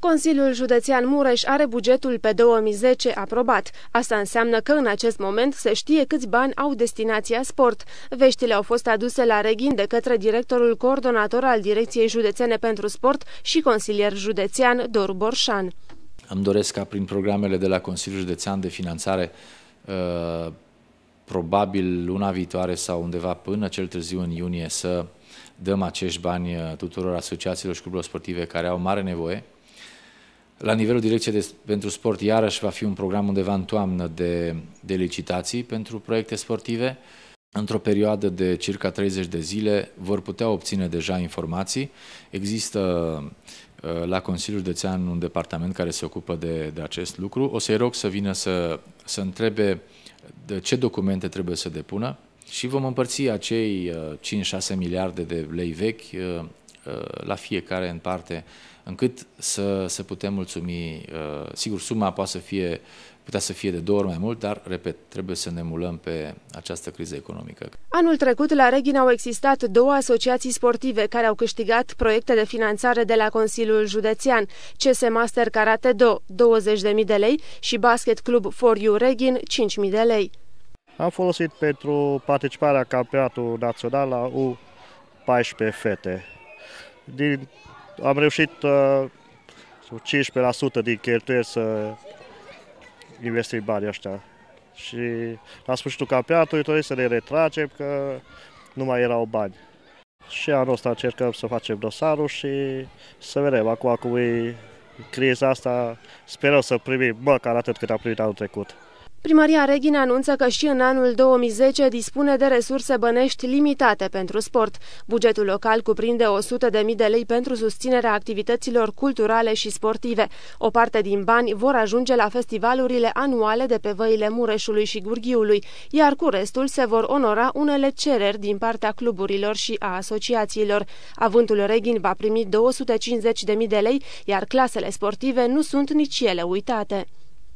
Consiliul Județean Mureș are bugetul pe 2010 aprobat. Asta înseamnă că în acest moment se știe câți bani au destinația sport. Veștile au fost aduse la Reghin de către directorul coordonator al Direcției Județene pentru Sport și consilier județean Doru Borșan. Îmi doresc ca prin programele de la Consiliul Județean de Finanțare uh, probabil luna viitoare sau undeva până cel târziu în iunie să dăm acești bani uh, tuturor asociațiilor și cluburilor sportive care au mare nevoie. La nivelul Direcției de, pentru Sport, iarăși va fi un program undeva în toamnă de, de licitații pentru proiecte sportive. Într-o perioadă de circa 30 de zile vor putea obține deja informații. Există uh, la Consiliul Județean un departament care se ocupă de, de acest lucru. O să-i rog să vină să, să întrebe de ce documente trebuie să depună și vom împărți acei 5-6 uh, miliarde de lei vechi uh, Uh, la fiecare în parte, încât să, să putem mulțumi. Uh, sigur, suma poate să fie, putea să fie de două ori mai mult, dar, repet, trebuie să ne mulăm pe această criză economică. Anul trecut, la Reghin au existat două asociații sportive care au câștigat proiecte de finanțare de la Consiliul Județean, CS Master Karate 2, 20.000 de lei, și Basket Club For You Reghin, 5.000 de lei. Am folosit pentru participarea campionatul național la U14 fete din, am reușit uh, 15% din cheltuieli să investim banii ăștia. Și la sfârșitul campionatului trebuie să ne retragem că nu mai erau bani. Și anul ăsta încercăm să facem dosarul și să vedem. Acum, acum e criza asta, sperăm să primim măcar atât cât am primit anul trecut. Primăria Reghin anunță că și în anul 2010 dispune de resurse bănești limitate pentru sport. Bugetul local cuprinde 100.000 de lei pentru susținerea activităților culturale și sportive. O parte din bani vor ajunge la festivalurile anuale de pe văile Mureșului și Gurghiului, iar cu restul se vor onora unele cereri din partea cluburilor și a asociațiilor. Avântul Reghin va primi 250.000 de lei, iar clasele sportive nu sunt nici ele uitate.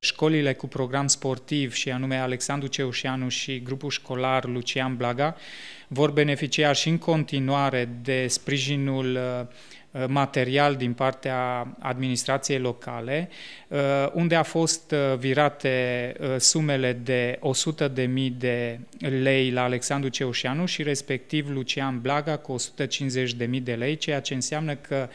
Școlile cu program sportiv și anume Alexandru Ceușeanu și grupul școlar Lucian Blaga vor beneficia și în continuare de sprijinul uh, uh, material din partea administrației locale, uh, unde a fost virate sumele de 100.000 de lei la Alexandru Ceușeanu și respectiv Lucian Blaga cu 150.000 de lei, ceea ce înseamnă că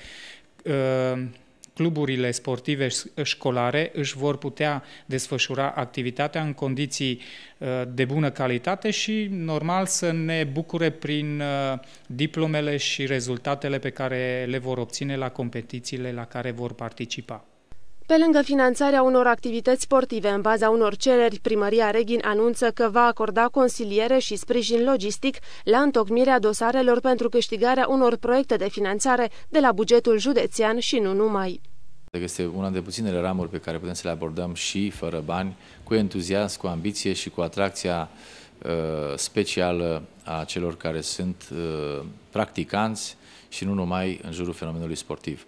cluburile sportive școlare își vor putea desfășura activitatea în condiții uh, de bună calitate și normal să ne bucure prin uh, diplomele și rezultatele pe care le vor obține la competițiile la care vor participa. Pe lângă finanțarea unor activități sportive în baza unor cereri, primăria Reghin anunță că va acorda consiliere și sprijin logistic la întocmirea dosarelor pentru câștigarea unor proiecte de finanțare de la bugetul județean și nu numai. Este una de puținele ramuri pe care putem să le abordăm și fără bani, cu entuziasm, cu ambiție și cu atracția uh, specială a celor care sunt uh, practicanți și nu numai în jurul fenomenului sportiv.